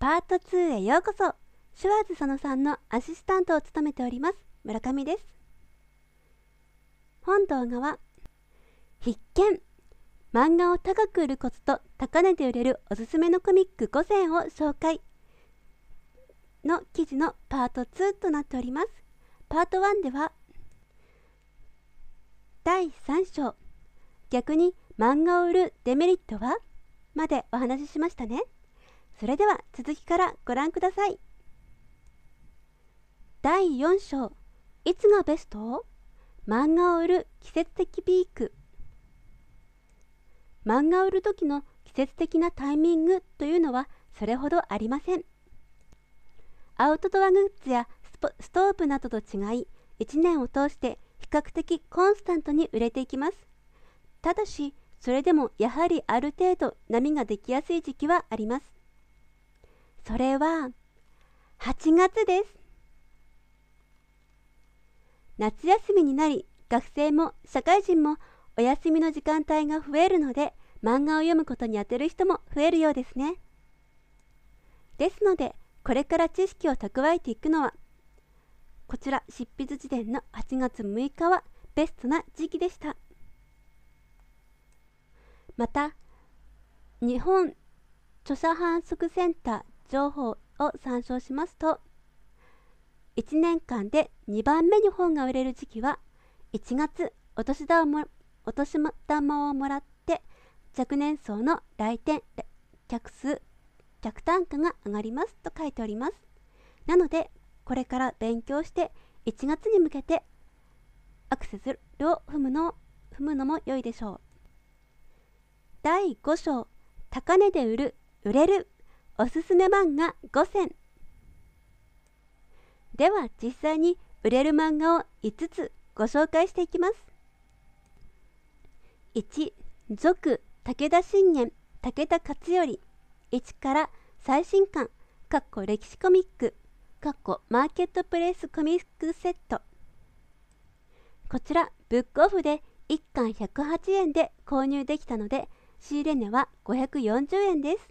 パート2へようこそシュワーズ佐野さんのアシスタントを務めております村上です本動画は必見漫画を高く売るコツと高値で売れるおすすめのコミック5選を紹介の記事のパート2となっておりますパート1では第3章逆に漫画を売るデメリットはまでお話ししましたね。それでは続きからご覧ください第4章いつがベスト漫画を売る季節的ピーク漫画を売る時の季節的なタイミングというのはそれほどありませんアウトドアグッズやスポストーブなどと違い1年を通して比較的コンスタントに売れていきますただしそれでもやはりある程度波ができやすい時期はありますそれは8月です。夏休みになり、学生も社会人もお休みの時間帯が増えるので、漫画を読むことに充てる人も増えるようですね。ですので、これから知識を蓄えていくのは、こちら執筆時点の8月6日はベストな時期でした。また、日本著者販促センター情報を参照しますと1年間で2番目に本が売れる時期は1月お年玉お年玉をもらって若年層の来店客数客単価が上がりますと書いておりますなのでこれから勉強して1月に向けてアクセスを踏むの踏むのも良いでしょう第5章高値で売る売れるおすすめ漫画5選では実際に売れる漫画を5つご紹介していきます1続武田信玄武田勝頼1から最新刊かっこ歴史コミックかっこマーケットプレイスコミックセットこちらブックオフで1巻108円で購入できたので仕入れ値は540円です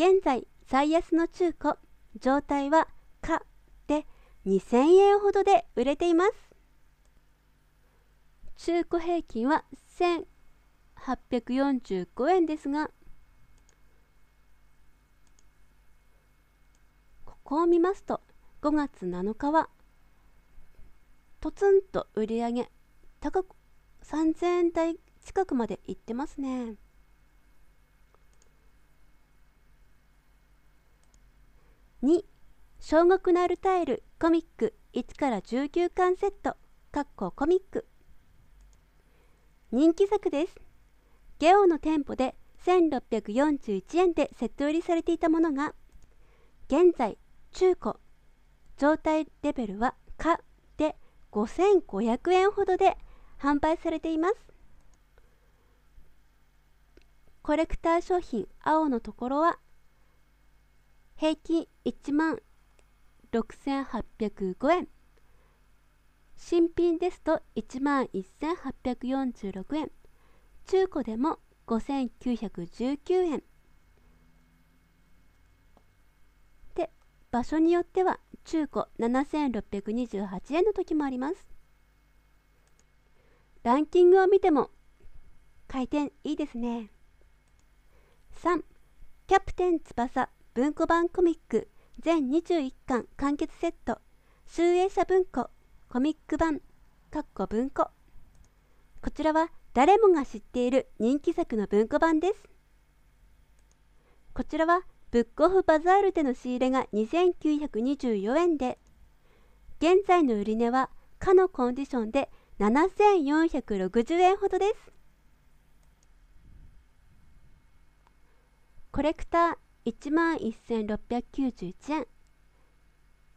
現在最安の中古状態は「か」で2000円ほどで売れています中古平均は1845円ですがここを見ますと5月7日はとつんと売り上げ高く3000円台近くまで行ってますね。2小国のアルタイルコミック1から19巻セットかっこコミック人気作ですゲオの店舗で1641円でセット売りされていたものが現在中古状態レベルは「か」で5500円ほどで販売されていますコレクター商品青のところは平均1万6805円新品ですと1万1846円中古でも5919円で場所によっては中古7628円の時もありますランキングを見ても回転いいですね3キャプテン翼文庫版コミック全21巻完結セット集英社文庫コミック版かっこ文庫こちらは誰もが知っている人気作の文庫版ですこちらはブックオフバザールでの仕入れが2924円で現在の売値はかのコンディションで7460円ほどですコレクター11,691円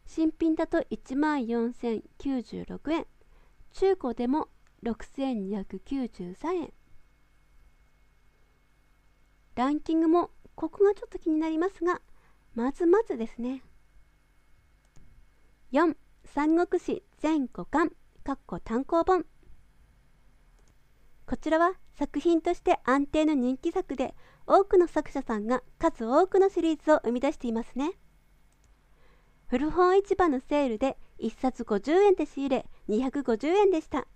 新品だと14,096円中古でも6,293円ランキングもここがちょっと気になりますがまずまずですね4三国志全5巻括弧単行本こちらは作品として安定の人気作で多くの作者さんが数多くのシリーズを生み出していますね古本市場のセールで1冊50円で仕入れ250円でした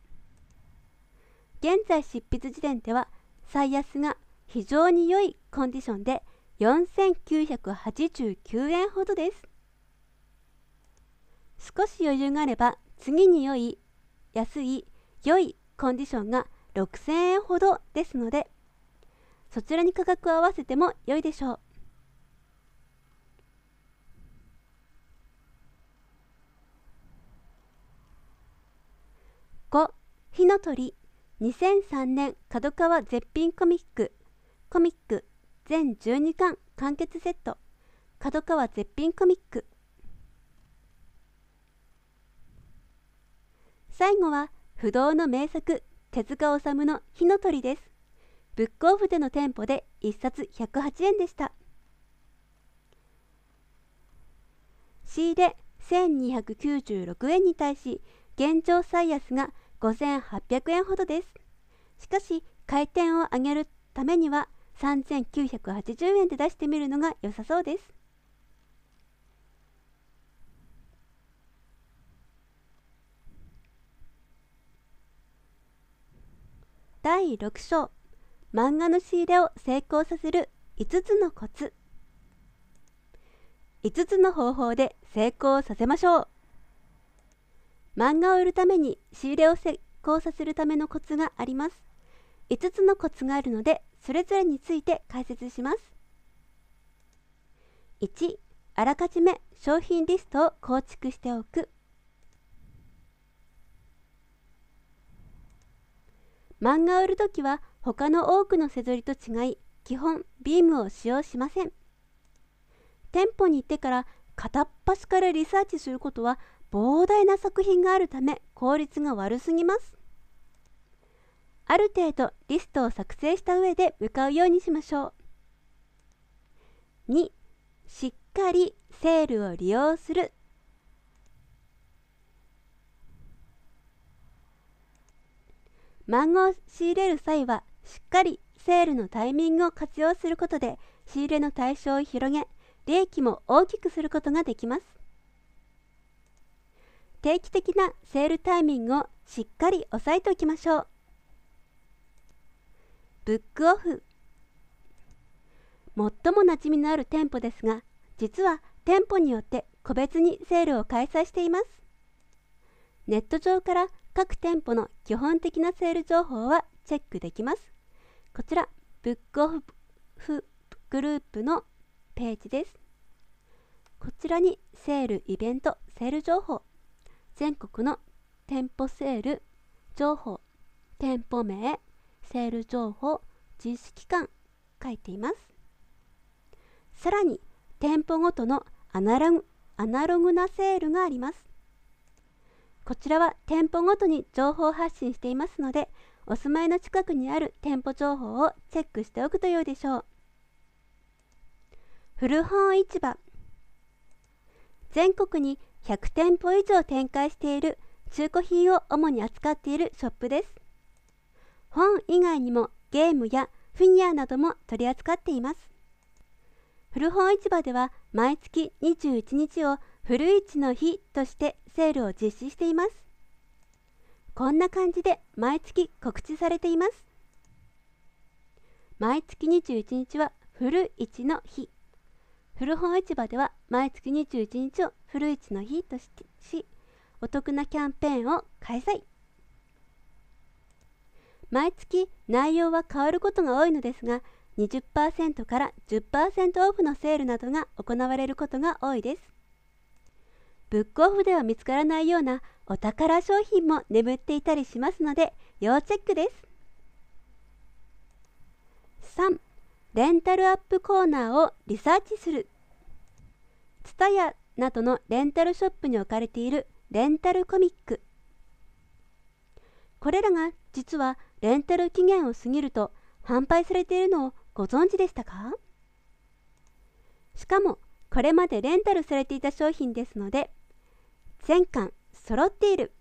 現在執筆時点では最安が非常に良いコンディションで4989円ほどです少し余裕があれば次に良い安い良いコンディションが6000円ほどですのでそちらに価格を合わせても良いでしょう。5火の鳥2003年角川絶品コミックコミック全12巻完結セット角川絶品コミック最後は不動の名作手塚治虫の火の鳥ですブックオフでの店舗で1冊108円でした仕入れ1296円に対し現状最安が5800円ほどですしかし回転を上げるためには3980円で出してみるのが良さそうです第6章漫画の仕入れを成功させる5つのコツ5つの方法で成功させましょう漫画を売るために仕入れを成功させるためのコツがあります5つのコツがあるのでそれぞれについて解説します1あらかじめ商品リストを構築しておく漫画を売るときは他の多くのせぞりと違い基本ビームを使用しません店舗に行ってから片っ端からリサーチすることは膨大な作品があるため効率が悪すぎますある程度リストを作成した上で向かうようにしましょう2しっかりセールを利用する漫画を仕入れる際はしっかりセールのタイミングを活用することで仕入れの対象を広げ利益も大きくすることができます定期的なセールタイミングをしっかり押さえておきましょうブックオフ最も馴染みのある店舗ですが実は店舗によって個別にセールを開催していますネット上から各店舗の基本的なセール情報はチェックできます。こちら、ブックオフグループのページです。こちらにセール、イベント、セール情報、全国の店舗セール情報、店舗名、セール情報、実施期間書いています。さらに、店舗ごとのアナログアナログなセールがあります。こちらは店舗ごとに情報発信していますので、お住まいの近くにある店舗情報をチェックしておくと良いでしょう。古本市場全国に100店舗以上展開している中古品を主に扱っているショップです。本以外にもゲームやフィギュアなども取り扱っています。古本市場では毎月21日を古市の日としてセールを実施しています。こんな感じで毎月告知されています。毎月21日は古市の日。古本市場では毎月21日を古市の日とし、お得なキャンペーンを開催。毎月内容は変わることが多いのですが、20%から10%オフのセールなどが行われることが多いですブックオフでは見つからないようなお宝商品も眠っていたりしますので要チェックです3レンタルアップコーナーをリサーチする t s u などのレンタルショップに置かれているレンタルコミックこれらが実はレンタル期限を過ぎると販売されているのをご存知でしたかしかもこれまでレンタルされていた商品ですので全巻揃っている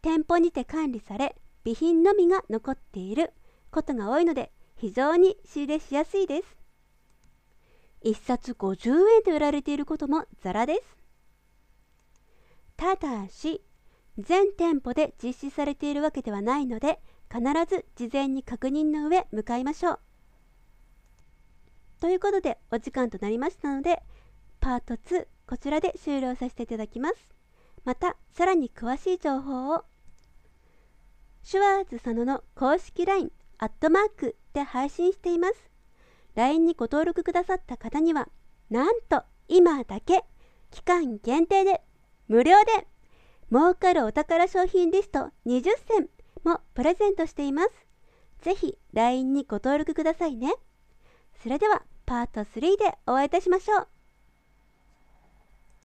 店舗にて管理され備品のみが残っていることが多いので非常に仕入れしやすいです1冊50円で売られていることもザラですただし全店舗で実施されているわけではないので必ず事前に確認の上向かいましょう。ということでお時間となりましたのでパート2こちらで終了させていただきます。またさらに詳しい情報をシュワーズ佐野の公式 LINE アットマークで配信しています。LINE にご登録くださった方にはなんと今だけ期間限定で無料で儲かるお宝商品リスト20選もプレゼントしています。ぜひ LINE にご登録くださいね。それではパート3でお会いいたしましょう。